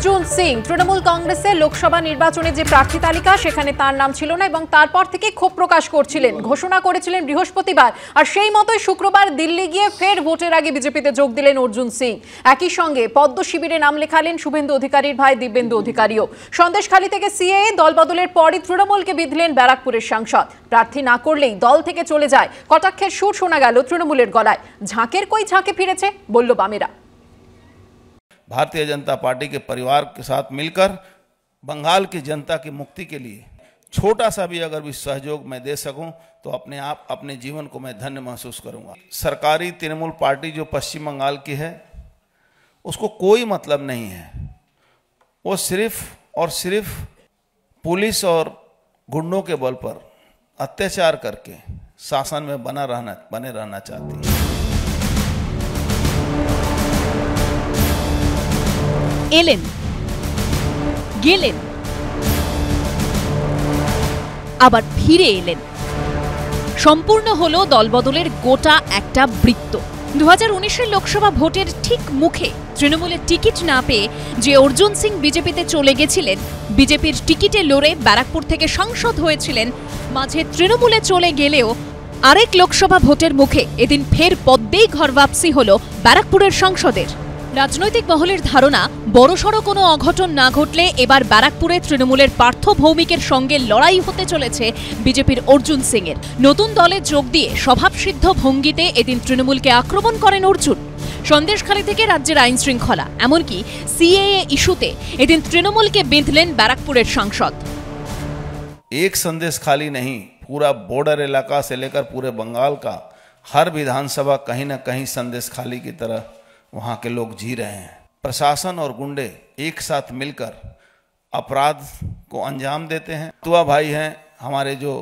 অর্জুন সিং তৃণমূল কংগ্রেসের লোকসভা নির্বাচনে যে প্রার্থী তালিকা সেখানে তার নাম ছিল না এবং তারপর থেকে ক্ষোভ প্রকাশ করছিলেন ঘোষণা করেছিলেন বৃহস্পতিবার আর সেই মতোই শুক্রবার দিল্লি গিয়ে ফের ভোটের আগে বিজেপিতে যোগ দিলেন অর্জুন সিং একই সঙ্গে পদ্ম শিবিরে নাম লেখালেন শুভেন্দু অধিকারীর ভাই দিব্যেন্দু অধিকারীও সন্দেশখালী থেকে সিএ দলবদলের পরই তৃণমূলকে বিধলেন ব্যারাকপুরের সাংসদ প্রার্থী না করলেই দল থেকে চলে যায় কটাক্ষের সুর শোনা গেল তৃণমূলের গলায় ঝাঁকের কই ঝাঁকে ফিরেছে বলল বামেরা भारतीय जनता पार्टी के परिवार के साथ मिलकर बंगाल की जनता की मुक्ति के लिए छोटा सा भी अगर भी सहयोग मैं दे सकूं तो अपने आप अपने जीवन को मैं धन्य महसूस करूंगा सरकारी तृणमूल पार्टी जो पश्चिम बंगाल की है उसको कोई मतलब नहीं है वो सिर्फ और सिर्फ पुलिस और गुंडों के बल पर अत्याचार करके शासन में बना रहना बने रहना चाहती है এলেন গেলেন আবার ফিরে এলেন সম্পূর্ণ হল দলবদলের গোটা একটা বৃত্ত দু হাজার লোকসভা ভোটের ঠিক মুখে তৃণমূলের টিকিট না পেয়ে যে অর্জুন সিং বিজেপিতে চলে গেছিলেন বিজেপির টিকিটে লড়ে ব্যারাকপুর থেকে সাংসদ হয়েছিলেন মাঝে তৃণমূলে চলে গেলেও আরেক লোকসভা ভোটের মুখে এদিন ফের পদ্মেই ঘর বাপসি হল ব্যারাকপুরের সংসদের রাজনৈতিক মহলের ধারণা বড়সড় কোনো অঘটন না ঘটলে এবার ব্যারাকপুরে তৃণমূলের পার্থ ভৌমিকের সঙ্গে লড়াই হতে চলেছে বিজেপির অর্জুন সিংয়ের নতুন দলে যোগ দিয়ে স্বভাবসিদ্ধ ভঙ্গিতে এদিন তৃণমূলকে আক্রমণ করেন অর্জুন সন্দেশখালী থেকে রাজ্যের আইন শৃঙ্খলা এমনকি সিএএ ইস্যুতে এদিন তৃণমূলকে বেঁধলেন ব্যারাকপুরের সাংসদ এক সন্দেশখালি खाली नहीं पूरा এলাকা সে से लेकर पूरे बंगाल का हर विधानसभा कहीं ना कहीं संदेश खाली वहाँ के लोग जी रहे हैं प्रशासन और गुंडे एक साथ मिलकर अपराध को अंजाम देते हैं तुआ भाई हैं हमारे जो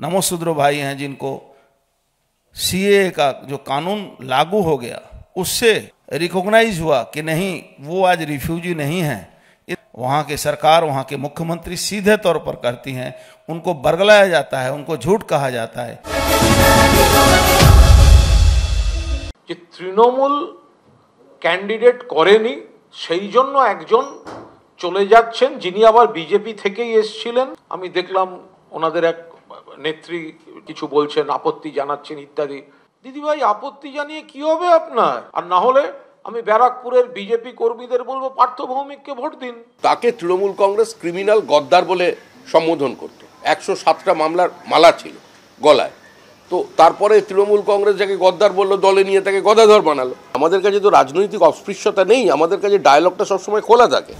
नमोसूद्रो भाई हैं जिनको सीए का जो कानून लागू हो गया उससे रिकॉग्नाइज हुआ कि नहीं वो आज रिफ्यूजी नहीं हैं वहाँ के सरकार वहाँ के मुख्यमंत्री सीधे तौर पर करती हैं उनको बरगलाया जाता है उनको झूठ कहा जाता है যে তৃণমূল ক্যান্ডিডেট করেনি সেই জন্য একজন চলে যাচ্ছেন যিনি আবার বিজেপি থেকেই এসছিলেন আমি দেখলাম ওনাদের এক নেত্রী কিছু বলছেন আপত্তি জানাচ্ছেন ইত্যাদি দিদিভাই আপত্তি জানিয়ে কি হবে আপনার আর না হলে আমি ব্যারাকপুরের বিজেপি কর্মীদের বলবো পার্থ ভৌমিককে ভোট দিন তাকে তৃণমূল কংগ্রেস ক্রিমিনাল গদ্দার বলে সম্বোধন করত একশো সাতটা মামলার মালা ছিল গলায় তো তারপরে তৃণমূল কংগ্রেস যাকে গদ্দার বলল দলে নিয়ে তাকে গদাধর বানালো আমাদের কাছে তো রাজনৈতিক অস্পৃশ্যতা নেই আমাদের কাছে ডায়লগটা সবসময় খোলা থাকে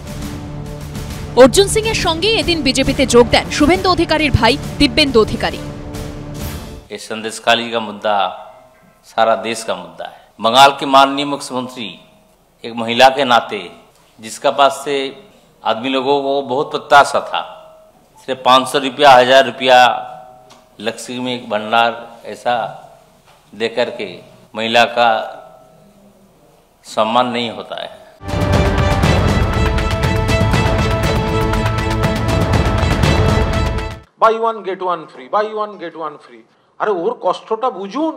অর্জুন সিং এর সঙ্গে এদিন বিজেপিতে যোগ দেন শুভেন্দু অধিকারীর ভাই দিব্যেন্দু অধিকারী এই संदेशकाली का मुद्दा सारा देश का मुद्दा है बंगाल के কে मुख्यमंत्री एक महिला के नाते जिसका पास से आदमी लोगों को बहुत प्रत्याशा था सिर्फ पाँच सौ रुपया हजार रुपया लक्ष्मी में एक भंडार ऐसा देकर के महिला का सम्मान नहीं होता है buy one get one free buy one get one free আরে ওর কষ্টটা বুঝুন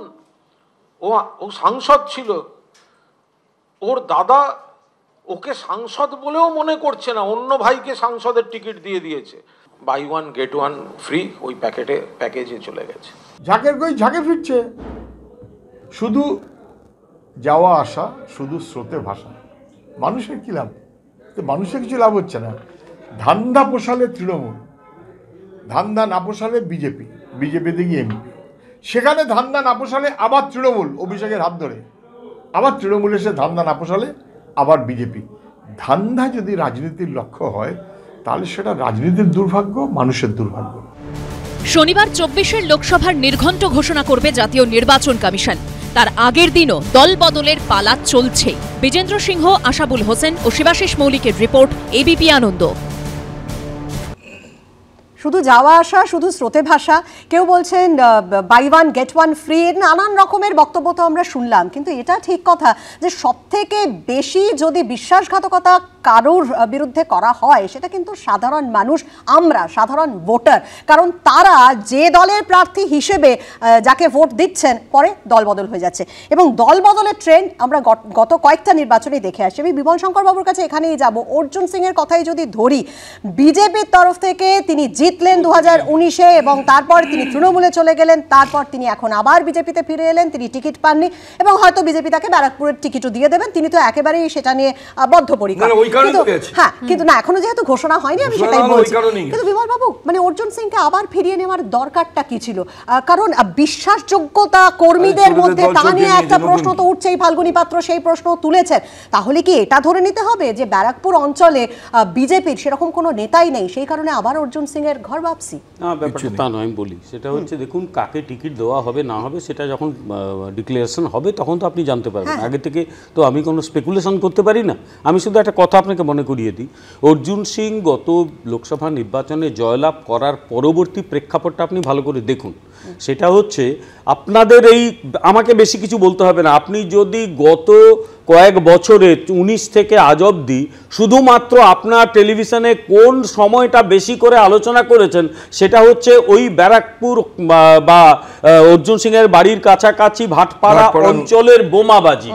ও ও সাংসদ ছিল ওর দাদা ওকে সাংসদ বলেও মনে করছে না অন্য ভাইকে সাংসদের টিকিট দিয়ে দিয়েছে buy one get one free ওই প্যাকেটে প্যাকেজে চলে গেছে ঝাঁকের কই ঝাঁকে ফিরছে শুধু যাওয়া আসা শুধু স্রোতে ভাষা মানুষের কী লাভ তো মানুষের কিছু লাভ হচ্ছে না ধান্দা পোষালে তৃণমূল ধান্দা না পোষালে বিজেপি বিজেপিতে গিয়ে এমপি সেখানে ধান্দা না পোষালে আবার তৃণমূল অভিষেকের হাত ধরে আবার তৃণমূল এসে ধান্দা না পোষালে আবার বিজেপি ধান্দা যদি রাজনীতির লক্ষ্য হয় তাহলে সেটা রাজনীতির দুর্ভাগ্য মানুষের দুর্ভাগ্য শনিবার চব্বিশের লোকসভার নির্ঘণ্ট ঘোষণা করবে জাতীয় নির্বাচন কমিশন তার আগের দিনও দল বদলের পালা চলছে বিজেন্দ্র সিংহ আশাবুল হোসেন ও শিবাশিস মৌলিকের রিপোর্ট এবিপি আনন্দ শুধু যাওয়া আসা শুধু স্রোতে ভাষা কেউ বলছেন buy one get one free নানান রকমের বক্তব্য তো আমরা শুনলাম কিন্তু এটা ঠিক কথা যে সব থেকে বেশি যদি বিশ্বাসঘাতকতা কারোর বিরুদ্ধে করা হয় সেটা কিন্তু সাধারণ মানুষ আমরা সাধারণ ভোটার কারণ তারা যে দলের প্রার্থী হিসেবে যাকে ভোট দিচ্ছেন পরে দল বদল হয়ে যাচ্ছে এবং দল বদলের ট্রেন্ড আমরা গত কয়েকটা নির্বাচনে দেখে আসছি আমি বিমল শঙ্কর বাবুর কাছে এখানেই যাব অর্জুন সিংয়ের কথাই যদি ধরি বিজেপির তরফ থেকে তিনি জিত জিতলেন দু হাজার উনিশে এবং তারপর তিনি তৃণমূলে চলে গেলেন তারপর তিনি এখন আবার বিজেপিতে ফিরে এলেন তিনি টিকিট পাননি এবং হয়তো বিজেপি তাকে ব্যারাকপুরের টিকিটও দিয়ে দেবেন তিনি তো একেবারেই সেটা নিয়ে বদ্ধপরিকর কিন্তু হ্যাঁ কিন্তু না এখনো যেহেতু ঘোষণা হয়নি আমি সেটাই বলছি কিন্তু বিমল বাবু মানে অর্জুন সিংকে আবার ফিরিয়ে নেওয়ার দরকারটা কি ছিল কারণ বিশ্বাসযোগ্যতা কর্মীদের আচ্ছা, মধ্যে তা নিয়ে একটা প্রশ্ন তো উঠছেই ফাল্গুনি পাত্র সেই প্রশ্ন তুলেছেন তাহলে কি এটা ধরে নিতে হবে যে ব্যারাকপুর অঞ্চলে বিজেপির সেরকম কোনো নেতাই নেই সেই কারণে আবার অর্জুন সিং এর ঘর বাপসি না ব্যাপারটা তা নয় আমি বলি সেটা হচ্ছে দেখুন কাকে টিকিট দেওয়া হবে না হবে সেটা যখন ডিক্লারেশন হবে তখন তো আপনি জানতে পারবেন হ্যাঁ। আগে থেকে তো আমি কোনো স্পেকুলেশন করতে পারি না আমি শুধু একটা কথা আপনাকে মনে করিয়ে দিই অর্জুন সিং গত লোকসভা নির্বাচনে জয়লাভ করার পরবর্তী প্রেক্ষাপটটা আপনি ভালো করে দেখুন সেটা হচ্ছে আপনাদের এই আমাকে বেশি কিছু বলতে হবে না আপনি যদি গত কয়েক বছরে উনিশ থেকে আজ অবধি শুধুমাত্র আপনার টেলিভিশনে কোন সময়টা বেশি করে আলোচনা করেছেন সেটা হচ্ছে ওই ব্যারাকপুর বা অর্জুন সিংয়ের বাড়ির কাছাকাছি ভাটপাড়া অঞ্চলের বোমাবাজি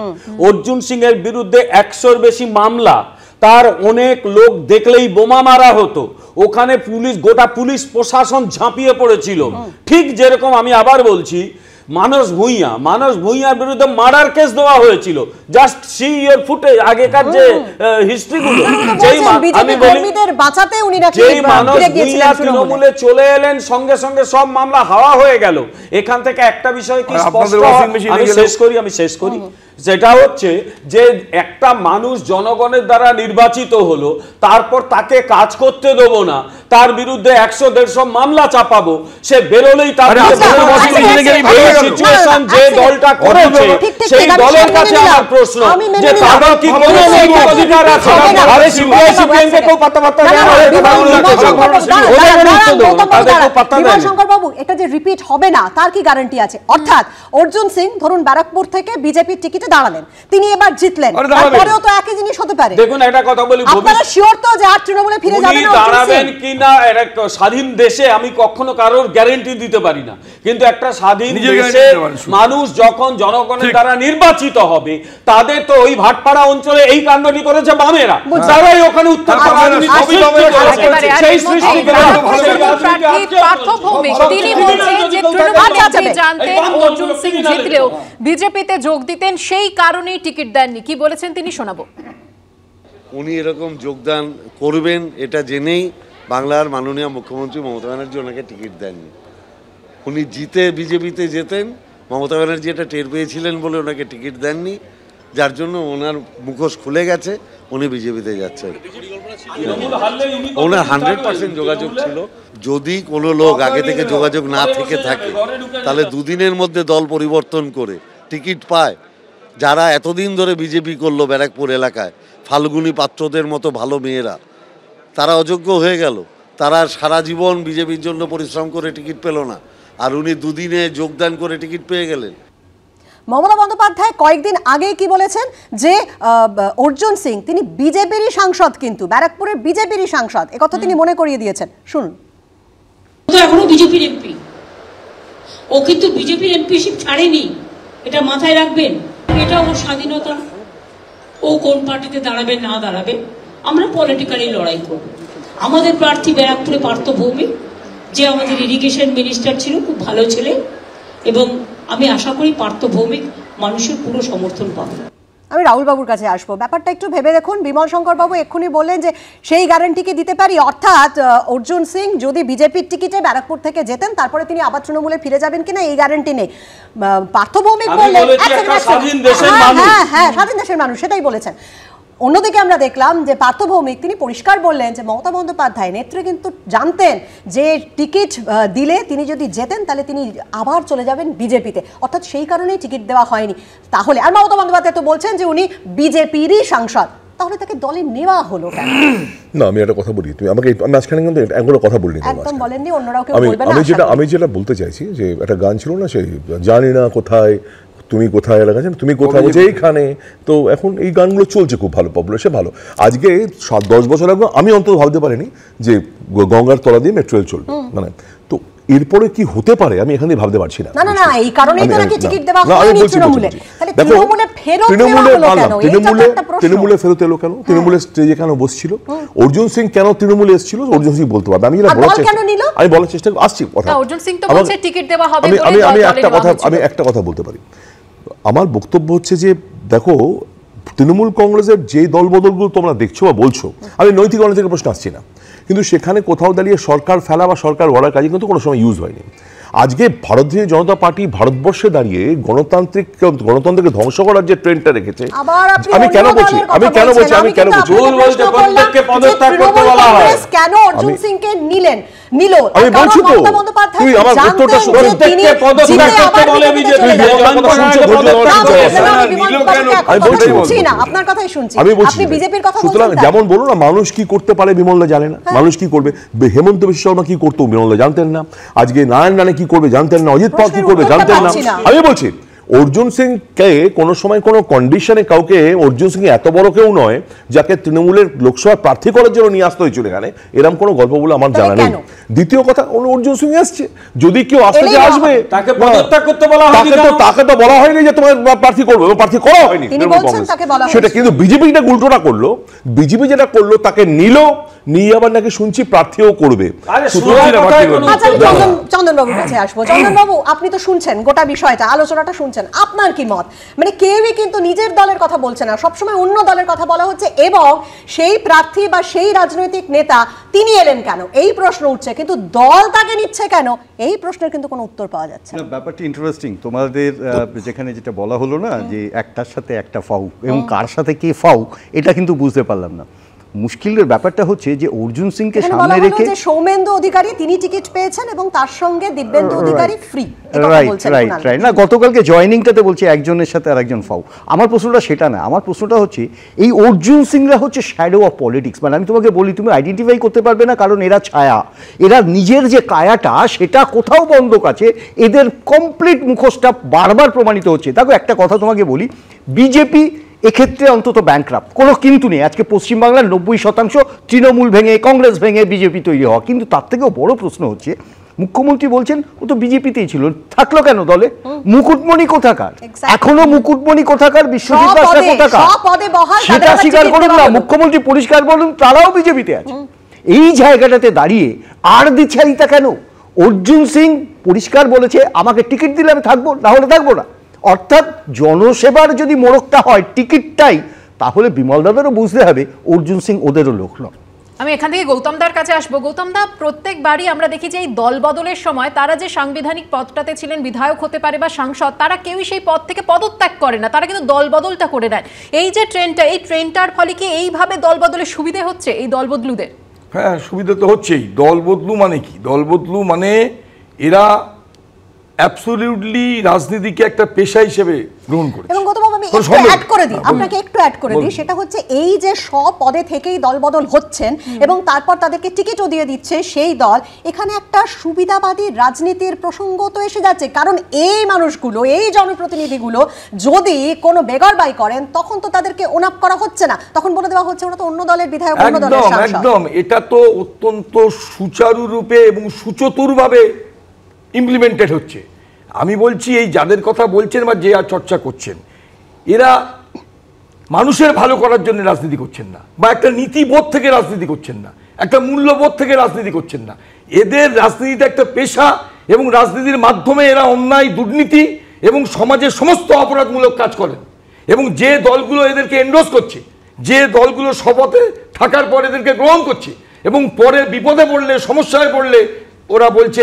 অর্জুন সিংয়ের বিরুদ্ধে একশোর বেশি মামলা তার অনেক লোক দেখলেই বোমা মারা হতো ওখানে পুলিশ গোটা পুলিশ প্রশাসন ঝাঁপিয়ে পড়েছিল ঠিক যেরকম আমি আবার বলছি মানস ভুইয়া মানস ভুইয়ার বিরুদ্ধে মার্ডার কেস দেওয়া হয়েছিল জাস্ট সি ইয়ার ফুটে আগেকার যে হিস্ট্রি গুলো মানে যেই আমি বলি বাঁচাতে উনি নাকি যেই মানস ভুইয়া তৃণমূলে চলে এলেন সঙ্গে সঙ্গে সব মামলা হাওয়া হয়ে গেল এখান থেকে একটা বিষয় কি স্পষ্ট আমি শেষ করি আমি শেষ করি সেটা হচ্ছে যে একটা মানুষ জনগণের দ্বারা নির্বাচিত হলো তারপর তাকে কাজ করতে দেব না তার বিরুদ্ধে একশো দেড়শো মামলা চাপাবো সে বেরোলেই তার যে দলটা করেছে সেই দলের কাছে আমার প্রশ্ন যে তাদের কি কোনো অধিকার আছে আরে সিপিআই সিপিএম কে কেউ পাতা পাতা এটা যে রিপিট হবে না তার কি গ্যারান্টি আছে অর্থাৎ অর্জুন সিং ধরুন ব্যারাকপুর থেকে বিজেপির টিকিট নিয়ে দাঁড়ালেন তিনি এবার জিতলেন তারপরেও তো একই জিনিস হতে পারে দেখুন একটা কথা বলি আপনারা শিওর তো যে আর তৃণমূলে ফিরে যাবেন না দাঁড়াবেন কিনা এটা স্বাধীন দেশে আমি কখনো কারোর গ্যারান্টি দিতে পারি না কিন্তু একটা স্বাধীন দেশে মানুষ যখন জনগণের দ্বারা নির্বাচিত হবে তাদের তো ওই ভাটপাড়া অঞ্চলে এই কাণ্ডটি করেছে বামেরা তারাই ওখানে উত্তর তিনি বলছেন যে তৃণমূল জানতেন অর্জুন সিং জিতলেও বিজেপিতে যোগ দিতেন সেই কারণেই টিকিট দেননি কি বলেছেন তিনি শোনাবো উনি এরকম যোগদান করবেন এটা জেনেই বাংলার মাননীয় মুখ্যমন্ত্রী মমতা ব্যানার্জি ওনাকে টিকিট দেননি উনি জিতে বিজেপিতে যেতেন মমতা ব্যানার্জি এটা টের পেয়েছিলেন বলে ওনাকে টিকিট দেননি যার জন্য ওনার মুখোশ খুলে গেছে উনি বিজেপিতে যাচ্ছেন ওনার হান্ড্রেড পার্সেন্ট যোগাযোগ ছিল যদি কোনো লোক আগে থেকে যোগাযোগ না থেকে থাকে তাহলে দুদিনের মধ্যে দল পরিবর্তন করে টিকিট পায় যারা এতদিন ধরে বিজেপি করলো ব্যারাকপুর এলাকায় ফাল্গুনি পাত্রদের মতো ভালো মেয়েরা তারা অযোগ্য হয়ে গেল তারা সারা জীবন বিজেপির জন্য পরিশ্রম করে টিকিট পেল না আর উনি দুদিনে যোগদান করে টিকিট পেয়ে গেলেন মমতা বন্দ্যোপাধ্যায় কয়েকদিন আগেই কি বলেছেন যে অর্জুন সিং তিনি বিজেপিরই সাংসদ কিন্তু ব্যারাকপুরের বিজেপিরই সাংসদ একথা তিনি মনে করিয়ে দিয়েছেন শুনুন এখনো বিজেপির এমপি ও কিন্তু বিজেপির এমপিশিপ ছাড়েনি এটা মাথায় রাখবেন এটা ওর স্বাধীনতা ও কোন পার্টিতে দাঁড়াবে না দাঁড়াবে আমরা পলিটিক্যালি লড়াই করব আমাদের প্রার্থী ব্যারাকপুরে পার্থ ভৌমিক যে আমাদের ইরিগেশন মিনিস্টার ছিল খুব ভালো ছেলে এবং আমি আশা করি পার্থ ভৌমিক মানুষের পুরো সমর্থন পাবে আমি রাহুলবাবুর কাছে আসবো ব্যাপারটা একটু ভেবে দেখুন বিমল শঙ্করবাবু এক্ষুনি বললেন যে সেই গ্যারান্টিকে দিতে পারি অর্থাৎ অর্জুন সিং যদি বিজেপির টিকিটে ব্যারাকপুর থেকে যেতেন তারপরে তিনি আবার তৃণমূলে ফিরে যাবেন কিনা এই গ্যারান্টি নেই পার্থভৌমিক বললেন আচ্ছা, আচ্ছা। হ্যাঁ, হ্যাঁ, হ্যাঁ, স্বাধীন দেশের মানুষ সেটাই বলেছেন অন্যদিকে আমরা দেখলাম যে পার্থ ভৌমিক তিনি পরিষ্কার বললেন যে মমতা বন্দ্যোপাধ্যায় নেত্রী কিন্তু জানতেন যে টিকিট দিলে তিনি যদি জেতেন তাহলে তিনি আবার চলে যাবেন বিজেপিতে অর্থাৎ সেই কারণেই টিকিট দেওয়া হয়নি তাহলে আর মমতা বন্দ্যোপাধ্যায় তো বলছেন যে উনি বিজেপিরই সাংসদ তাহলে তাকে দলে নেওয়া হলো কেন না আমি একটা কথা বলি তুমি আমাকে আমি আজকে কিন্তু একগুলো কথা বললি একদম বলেননি অন্যরাও কেউ বলবেন আমি যেটা আমি যেটা বলতে চাইছি যে একটা গান ছিল না সেই জানি না কোথায় তুমি কোথায় এলাকা তুমি কোথায় বলছে এইখানে তো এখন এই গানগুলো চলছে খুব ভালো পপুলার সে ভালো আজকে সাত দশ বছর আগে আমি অন্তত ভাবতে পারিনি যে গঙ্গার তলা দিয়ে মেট্রো চলবে মানে তো এরপরে কি হতে পারে আমি এখানে ভাবতে পারছি না না না এই কারণেই তো নাকি টিকিট দেওয়া হয়নি তৃণমূলে তৃণমূলে তৃণমূলে ফেরত এলো কেন তৃণমূলে স্টেজে কেন বসছিল অর্জুন সিং কেন তৃণমূলে এসেছিল অর্জুন সিং বলতে পারবে আমি বলার চেষ্টা আমি বলার চেষ্টা আসছি কথা অর্জুন সিং তো বলছে টিকিট দেওয়া হবে আমি আমি একটা কথা আমি একটা কথা বলতে পারি আমার বক্তব্য হচ্ছে যে দেখো তৃণমূল কংগ্রেসের যে দলবদলগুলো তোমরা দেখছো বা বলছো আমি নৈতিক থেকে প্রশ্ন আসছি না কিন্তু সেখানে কোথাও দাঁড়িয়ে সরকার ফেলা বা সরকার গড়ার কাজে কিন্তু কোনো সময় ইউজ হয়নি আজকে ভারতীয় জনতা পার্টি ভারতবর্ষে দাঁড়িয়ে গণতান্ত্রিক গণতন্ত্রকে ধ্বংস করার যে ট্রেনটা রেখেছে আমি কেন বলছি আমি কেন বলছি আমি কেন বলছি কেন অর্জুন নিলেন আমি বলছি সুতরাং যেমন বলো না মানুষ কি করতে পারে বিমলদা জানে না হ্যাঁ। মানুষ কি করবে হেমন্ত বিশ্ব শর্মা কি করতো বিমলদা জানতেন না আজকে নারায়ণ রানে কি করবে জানতেন না অজিত পাল কি করবে জানতেন না আমি বলছি অর্জুন সিংকে কোনো সময় কোনো কন্ডিশনে কাউকে অর্জুন সিং এত বড় কেউ নয় যাকে তৃণমূলের লোকসভা প্রার্থী করার জন্য নিয়ে আসতে হয়েছিল এখানে এরম কোনো গল্প বলে আমার জানা নেই দ্বিতীয় কথা অর্জুন সিং আসছে যদি কেউ আসতে যে আসবে তাকে করতে তাকে তো বলা হয়নি যে তোমার প্রার্থী করবে প্রার্থী করা হয়নি সেটা কিন্তু বিজেপি যেটা উল্টোটা করলো বিজেপি যেটা করলো তাকে নিল নিয়ে আবার নাকি শুনছি প্রার্থীও করবে আচ্ছা, চন্দনবাবুর কাছে আসবো চন্দনবাবু আপনি তো শুনছেন গোটা বিষয়টা আলোচনাটা শুনছেন আপনার কি মত মানে কেউই কিন্তু নিজের দলের কথা বলছে না সবসময় অন্য দলের কথা বলা হচ্ছে এবং সেই প্রার্থী বা সেই রাজনৈতিক নেতা তিনি এলেন কেন এই প্রশ্ন উঠছে কিন্তু দল তাকে নিচ্ছে কেন এই প্রশ্নের কিন্তু কোনো উত্তর পাওয়া যাচ্ছে না ব্যাপারটি ইন্টারেস্টিং তোমাদের যেখানে যেটা বলা হলো না যে একটার সাথে একটা ফাউ এবং কার সাথে কে ফাউ এটা কিন্তু বুঝতে পারলাম না মুশকিলের ব্যাপারটা হচ্ছে যে অর্জুন সিংকে সামনে রেখে সৌমেন্দ্র অধিকারী তিনি টিকিট পেয়েছেন এবং তার সঙ্গে Dibyendra Adhikari free right right right না গতকালকে জয়নিংটাতে বলছে একজনের সাথে আর একজন ফাউ আমার প্রশ্নটা সেটা না আমার প্রশ্নটা হচ্ছে এই অর্জুন সিংরা হচ্ছে শ্যাডো অফ পলিটিক্স মানে আমি তোমাকে বলি তুমি আইডেন্টিফাই করতে পারবে না কারণ এরা ছায়া এরা নিজের যে কায়াটা সেটা কোথাও বন্ধক আছে এদের কমপ্লিট মুখোশটা বারবার প্রমাণিত হচ্ছে দেখো একটা কথা তোমাকে বলি বিজেপি এক্ষেত্রে অন্তত ব্যাংকরাপ কোনো কিন্তু নেই আজকে পশ্চিমবাংলার নব্বই শতাংশ তৃণমূল ভেঙে কংগ্রেস ভেঙে বিজেপি তৈরি হওয়া কিন্তু তার থেকেও বড় প্রশ্ন হচ্ছে মুখ্যমন্ত্রী বলছেন ও তো বিজেপিতেই ছিল থাকলো কেন দলে মুকুটমণি কোথাকার এখনো মুকুটমণি কোথাকার বিশ্বজিৎ দাসরা কোথাকার সেটা স্বীকার করুন না মুখ্যমন্ত্রী পরিষ্কার বলুন তারাও বিজেপিতে আছে এই জায়গাটাতে দাঁড়িয়ে আর দিচ্ছে কেন অর্জুন সিং পরিষ্কার বলেছে আমাকে টিকিট দিলে আমি থাকবো না হলে থাকবো না অর্থাৎ জনসেবার যদি মোড়কটা হয় টিকিটটাই তাহলে বিমল বিমলদাদেরও বুঝতে হবে অর্জুন সিং ওদেরও লোক নয় আমি এখান থেকে গৌতমদার কাছে আসবো গৌতমদা প্রত্যেকবারই আমরা দেখি যে এই দল বদলের সময় তারা যে সাংবিধানিক পদটাতে ছিলেন বিধায়ক হতে পারে বা সাংসদ তারা কেউই সেই পদ থেকে পদত্যাগ করে না তারা কিন্তু দল বদলটা করে নেন এই যে ট্রেনটা এই ট্রেনটার ফলে কি এইভাবে দল বদলের সুবিধে হচ্ছে এই দল বদলুদের হ্যাঁ সুবিধা তো হচ্ছেই দল বদলু মানে কি দল বদলু মানে এরা অ্যাবসলিউটলি রাজনীতিকে একটা পেশা হিসেবে গ্রহণ করে এবং গৌতম আমি একটু অ্যাড করে দিই আপনাকে একটু অ্যাড করে দিই সেটা হচ্ছে এই যে সব পদে থেকেই দলবদল হচ্ছেন এবং তারপর তাদেরকে টিকিটও দিয়ে দিচ্ছে সেই দল এখানে একটা সুবিধাবাদী রাজনীতির প্রসঙ্গ তো এসে যাচ্ছে কারণ এই মানুষগুলো এই জনপ্রতিনিধিগুলো যদি কোনো বেগরবাই করেন তখন তো তাদেরকে ওনাপ করা হচ্ছে না তখন বলে দেওয়া হচ্ছে ওরা তো অন্য দলের বিধায়ক অন্য দলের একদম এটা তো অত্যন্ত সুচারুরূপে এবং সুচতুরভাবে ইমপ্লিমেন্টেড হচ্ছে আমি বলছি এই যাদের কথা বলছেন বা যে চর্চা করছেন এরা মানুষের ভালো করার জন্য রাজনীতি করছেন না বা একটা নীতিবোধ থেকে রাজনীতি করছেন না একটা মূল্যবোধ থেকে রাজনীতি করছেন না এদের রাজনীতিতে একটা পেশা এবং রাজনীতির মাধ্যমে এরা অন্যায় দুর্নীতি এবং সমাজের সমস্ত অপরাধমূলক কাজ করেন এবং যে দলগুলো এদেরকে এন্ডোজ করছে যে দলগুলো শপথে থাকার পর এদেরকে গ্রহণ করছে এবং পরে বিপদে পড়লে সমস্যায় পড়লে ওরা বলছে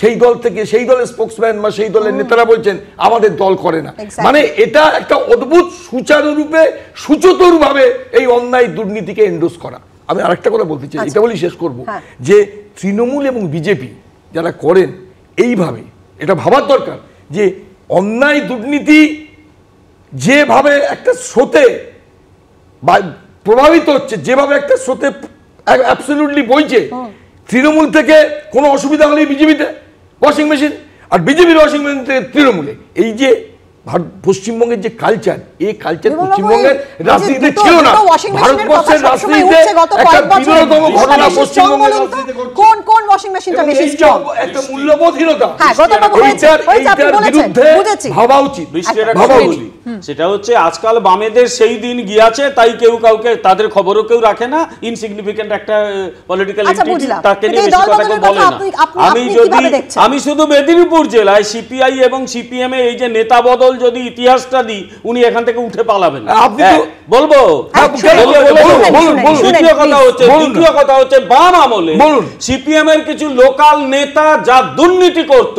সেই দল থেকে সেই দলের স্পোক্সম্যান বা সেই দলের নেতারা বলছেন আমাদের দল করে না মানে এটা একটা অদ্ভুত সুচারুরূপে সুচতরভাবে এই অন্যায় দুর্নীতিকে এন্ডোস করা আমি আরেকটা কথা বলতে চাই আচ্ছা। এটা বলি শেষ করব হ্যাঁ। যে তৃণমূল এবং বিজেপি যারা করেন এইভাবে এটা ভাবার দরকার যে অন্যায় দুর্নীতি যেভাবে একটা স্রোতে বা প্রভাবিত হচ্ছে যেভাবে একটা স্রোতে অ্যাবসলিউটলি বইছে তৃণমূল থেকে কোনো অসুবিধা হলেই বিজেপিতে ওয়াশিং মেশিন আর বিজেপির ওয়াশিং মেশিন থেকে তৃণমূলে এই যে পশ্চিমবঙ্গের যে কালচার এই কালচার পশ্চিমবঙ্গের রাজনীতিতে ছিল না ভারতবর্ষের রাজনীতিতে একটা ঘটনা পশ্চিমবঙ্গের কোন কোন ওয়াশিং মেশিনটা বেশি একটা হ্যাঁ গতকাল এইটার বিরুদ্ধে ভাবা উচিত আচ্ছা, আচ্ছা, সেটা হচ্ছে আজকাল বামেদের সেই দিন গিয়াছে তাই কেউ কাউকে তাদের খবরও কেউ রাখে না ইনসিগনিফিকেন্ট একটা পলিটিক্যাল আচ্ছা, তাকে নিয়ে বেশি কথা কেউ বলে না আমি যদি আমি শুধু মেদিনীপুর জেলায় সিপিআই এবং সিপিএম এ এই যে নেতা বদল কেবল যদি ইতিহাসটা দিই উনি এখান থেকে উঠে পালাবেন হ্যাঁ, বলবো হ্যাঁ, দ্বিতীয় কথা হচ্ছে দ্বিতীয় কথা হচ্ছে বাম আমলে সিপিএম এর কিছু লোকাল নেতা যা দুর্নীতি করত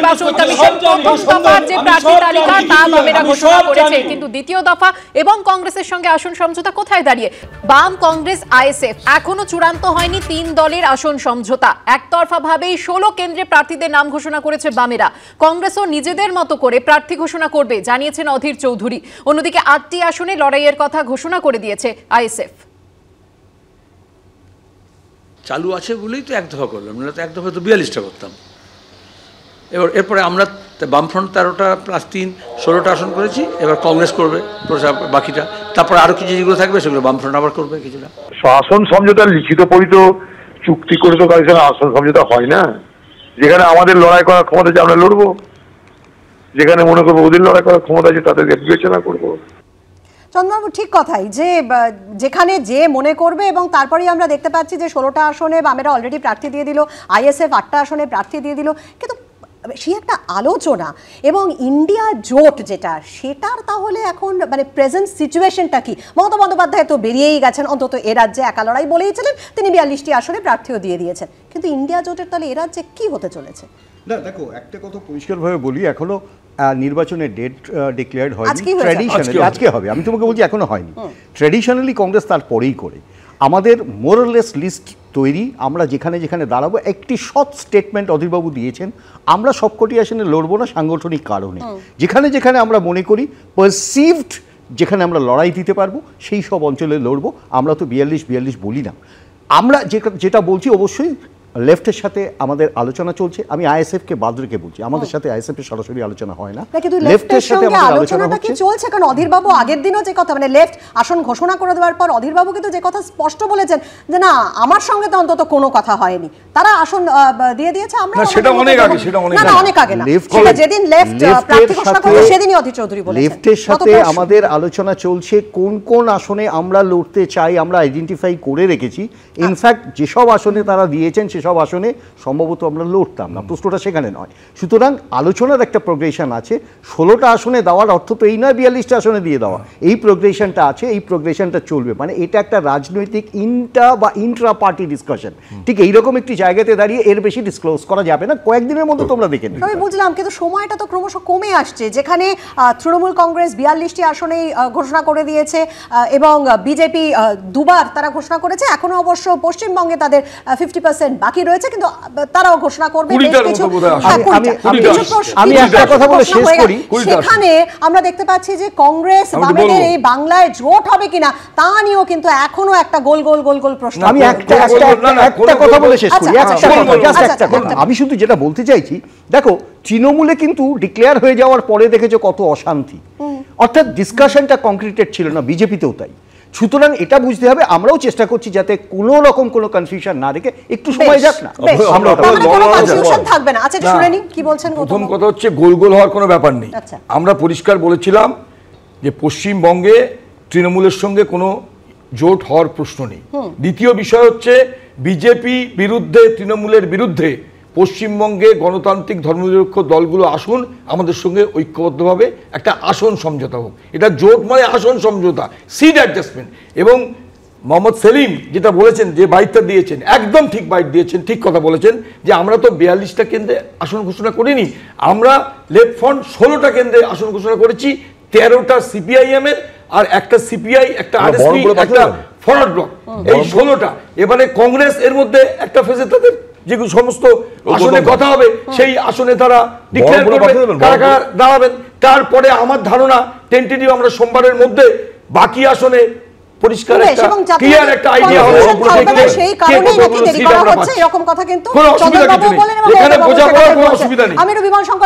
নির্বাচন কমিশন প্রথম দফা যে প্রার্থী তালিকা তা বামেরা ঘোষণা করেছে কিন্তু দ্বিতীয় দফা এবং কংগ্রেসের সঙ্গে আসন সমঝোতা কোথায় দাঁড়িয়ে বাম কংগ্রেস আইএসএফ এখনো চূড়ান্ত হয়নি তিন দলের আসন সমঝোতা ষোলো কেন্দ্রে প্রার্থীদের নাম ঘোষণা করেছে বামেরা কংগ্রেসও নিজেদের মতো করে প্রার্থী ঘোষণা করবে জানিয়েছেন অধীর চৌধুরী অন্যদিকে আটটি আসনে লড়াইয়ের কথা ঘোষণা করে দিয়েছে আইএসএফ চালু আছে বলেই তো এক দফা করলাম না তো এক দফা তো বিয়াল্লিশটা করতাম এবার এরপরে আমরা বামফ্রন্ট তেরোটা প্লাস তিন ষোলোটা আসন করেছি এবার কংগ্রেস করবে বাকিটা তারপর আরও কিছু যেগুলো থাকবে সেগুলো বামফ্রন্ট আবার করবে কিছুটা আসন সমঝোতা লিখিত পরিত চুক্তি করে তো কারোর আসন সমঝোতা হয় না যেখানে আমাদের লড়াই করার ক্ষমতা আছে আমরা লড়বো যেখানে মনে করবো ওদের লড়াই করার ক্ষমতা আছে তাদের বিবেচনা করবো চন্দ্রবাবু ঠিক কথাই যে যেখানে যে মনে করবে এবং তারপরেই আমরা দেখতে পাচ্ছি যে ষোলোটা আসনে বামেরা অলরেডি প্রার্থী দিয়ে দিল আইএসএফ আটটা আসনে প্রার্থী দিয়ে দিল কিন্তু সে একটা আলোচনা এবং ইন্ডিয়া জোট যেটা সেটার তাহলে এখন মানে প্রেজেন্ট সিচুয়েশনটা কি মমতা বন্দ্যোপাধ্যায় তো বেরিয়েই গেছেন অন্তত এ রাজ্যে একা লড়াই বলেই ছিলেন তিনি বিয়াল্লিশটি আসনে প্রার্থীও দিয়ে দিয়েছেন কিন্তু ইন্ডিয়া জোটের তাহলে এ রাজ্যে কী হতে চলেছে না দেখো একটা কথা পরিষ্কারভাবে বলি এখনো নির্বাচনের ডেট ডিক্লেয়ার্ড হয়নি ট্র্যাডিশনালি আজকে হবে আমি তোমাকে বলছি এখনো হয়নি ট্র্যাডিশনালি কংগ্রেস তারপরেই করে আমাদের মোরালেস লিস্ট তৈরি আমরা যেখানে যেখানে দাঁড়াবো একটি সৎ স্টেটমেন্ট অধীরবাবু দিয়েছেন আমরা সবকটি আসনে লড়বো না সাংগঠনিক কারণে যেখানে যেখানে আমরা মনে করি পারসিভড যেখানে আমরা লড়াই দিতে পারবো সেই সব অঞ্চলে লড়বো আমরা তো বিয়াল্লিশ বিয়াল্লিশ বলি না আমরা যেটা বলছি অবশ্যই লেফটের সাথে আমাদের আলোচনা চলছে আমি আইএসএফ কে বাদ রেখে বলছি আমাদের সাথে আইএসএফ এর সরাসরি আলোচনা হয় না লেফটের সাথে আমাদের আলোচনা হচ্ছে চলছে কারণ অধীর বাবু আগের দিনও যে কথা মানে লেফট আসন ঘোষণা করে দেওয়ার পর অধীর বাবু কিন্তু যে কথা স্পষ্ট বলেছেন যে না আমার সঙ্গে তো অন্তত কোনো কথা হয়নি তারা আসন দিয়ে দিয়েছে আমরা সেটা অনেক আগে সেটা অনেক না অনেক আগে না সেটা যেদিন লেফট প্রার্থী ঘোষণা করে সেদিনই অধীর চৌধুরী বলেছেন লেফটের সাথে আমাদের আলোচনা চলছে কোন কোন আসনে আমরা লড়তে চাই আমরা আইডেন্টিফাই করে রেখেছি ইনফ্যাক্ট যেসব আসনে তারা দিয়েছেন সব আসনে সম্ভবত আমরা লড়তাম না প্রশ্নটা সেখানে নয় সুতরাং আলোচনার একটা প্রোগ্রেশন আছে ষোলোটা আসনে দেওয়ার অর্থ তো এই নয় বিয়াল্লিশটা আসনে দিয়ে দেওয়া এই প্রোগ্রেশনটা আছে এই প্রোগ্রেশনটা চলবে মানে এটা একটা রাজনৈতিক ইন্টা বা ইন্ট্রা পার্টি ডিসকাশন ঠিক এইরকম একটি জায়গাতে দাঁড়িয়ে এর বেশি ডিসক্লোজ করা যাবে না কয়েকদিনের মধ্যে তোমরা দেখে নিই বুঝলাম কিন্তু সময়টা তো ক্রমশ কমে আসছে যেখানে তৃণমূল কংগ্রেস বিয়াল্লিশটি আসনেই ঘোষণা করে দিয়েছে এবং বিজেপি দুবার তারা ঘোষণা করেছে এখনো অবশ্য পশ্চিমবঙ্গে তাদের ফিফটি পার্সেন্ট বাকি রয়েছে কিন্তু তারাও ঘোষণা করবে হ্যাঁ, সেখানে আমরা দেখতে পাচ্ছি যে কংগ্রেস বামেদের এই বাংলায় জোট হবে কিনা তা নিয়েও কিন্তু এখনো একটা গোল গোল গোল গোল প্রশ্ন আমি একটা কথা বলে শেষ করি আচ্ছা, আচ্ছা, আচ্ছা, আমি শুধু যেটা বলতে চাইছি দেখো তৃণমূলে কিন্তু ডিক্লেয়ার হয়ে যাওয়ার পরে দেখেছো কত অশান্তি অর্থাৎ ডিসকাশনটা কংক্রিটেড ছিল না বিজেপিতেও তাই সুতরাং এটা বুঝতে হবে আমরাও চেষ্টা করছি যাতে কোনো রকম কোনো কনফিউশন না রেখে একটু সময় যাক না আচ্ছা, প্রথম কথা হচ্ছে গোল গোল হওয়ার কোনো ব্যাপার নেই আচ্ছা। আমরা পরিষ্কার বলেছিলাম যে পশ্চিমবঙ্গে তৃণমূলের সঙ্গে কোনো জোট হওয়ার প্রশ্ন নেই দ্বিতীয় বিষয় হচ্ছে বিজেপি বিরুদ্ধে তৃণমূলের বিরুদ্ধে পশ্চিমবঙ্গে গণতান্ত্রিক ধর্মনিরপেক্ষ দলগুলো আসুন আমাদের সঙ্গে ঐক্যবদ্ধভাবে একটা আসন সমঝোতা হোক এটা জোট মানে আসন সমঝোতা সিট অ্যাডজাস্টমেন্ট এবং মোহাম্মদ সেলিম যেটা বলেছেন যে বাইটটা দিয়েছেন একদম ঠিক বাইট দিয়েছেন ঠিক কথা বলেছেন যে আমরা তো বিয়াল্লিশটা কেন্দ্রে আসন ঘোষণা করিনি আমরা লেফট ফ্রন্ট ষোলোটা কেন্দ্রে আসন ঘোষণা করেছি তেরোটা সিপিআইএমের আর একটা সিপিআই একটা আরএসপি একটা ফরওয়ার্ড ব্লক এই ষোলোটা এবারে কংগ্রেস এর মধ্যে একটা ফেজে তাদের যেগুলো সমস্ত আসনে কথা হবে সেই আসনে তারা ডিক্লেয়ার কারা কারা দাঁড়াবেন তারপরে আমার ধারণা টেন্টেটিভ আমরা সোমবারের মধ্যে বাকি আসনে শঙ্কর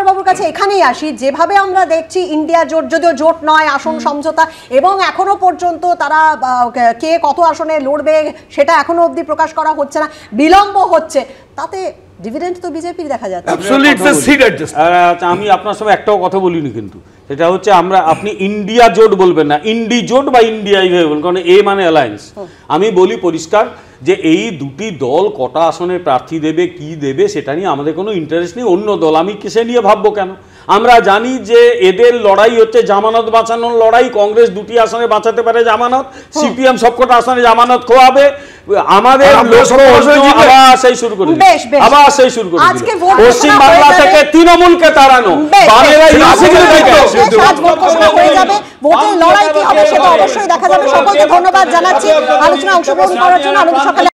বাবুর কাছে এখানেই আসি যেভাবে আমরা দেখছি ইন্ডিয়া জোট যদিও জোট নয় আসন সমঝোতা এবং এখনো পর্যন্ত তারা কে কত আসনে লড়বে সেটা এখনো অবধি প্রকাশ করা হচ্ছে না বিলম্ব হচ্ছে তাতে ডিভিডেন্ড তো বিজেপির দেখা যাচ্ছে আচ্ছা, আমি আপনার সঙ্গে একটাও কথা বলিনি কিন্তু সেটা হচ্ছে আমরা আপনি ইন্ডিয়া জোট বলবেন না ইন্ডি জোট বা ইন্ডিয়া এইভাবে বলবেন কারণ এ মানে অ্যালায়েন্স আমি বলি পরিষ্কার যে এই দুটি দল কটা আসনে প্রার্থী দেবে কি দেবে সেটা নিয়ে আমাদের কোনো ইন্টারেস্ট নেই অন্য দল আমি কিসে নিয়ে ভাববো কেন আমরা জানি যে এদের লড়াই হচ্ছে জামানত বাঁচানোর লড়াই কংগ্রেস দুটি আসনে বাঁচাতে পারে জামানত সিপিএম সবকটা আসনে জামানত খোয়াবে আমাদের করে পশ্চিম বাংলা থেকে তৃণমূলকে তাড়ানো লড়াই সেটা অবশ্যই দেখা যাবে সকলকে ধন্যবাদ জানাচ্ছি আলোচনা অংশগ্রহণ করার জন্য সকালে